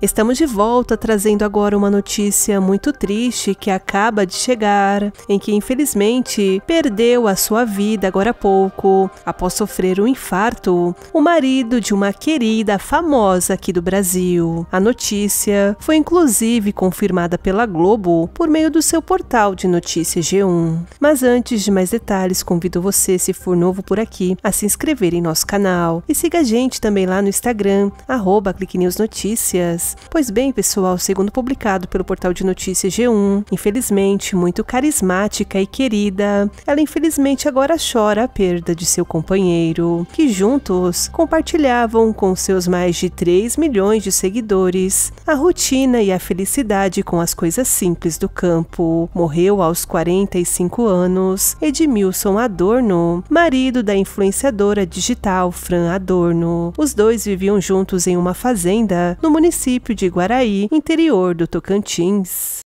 Estamos de volta trazendo agora uma notícia muito triste que acaba de chegar, em que infelizmente perdeu a sua vida agora há pouco, após sofrer um infarto, o marido de uma querida famosa aqui do Brasil. A notícia foi inclusive confirmada pela Globo por meio do seu portal de notícias G1. Mas antes de mais detalhes, convido você, se for novo por aqui, a se inscrever em nosso canal e siga a gente também lá no Instagram, arroba Clique Notícias. Pois bem, pessoal, segundo publicado pelo portal de notícias G1, infelizmente muito carismática e querida, ela infelizmente agora chora a perda de seu companheiro, que juntos compartilhavam com seus mais de 3 milhões de seguidores a rotina e a felicidade com as coisas simples do campo. Morreu aos 45 anos Edmilson Adorno, marido da influenciadora digital Fran Adorno. Os dois viviam juntos em uma fazenda no município município de Guaraí, interior do Tocantins.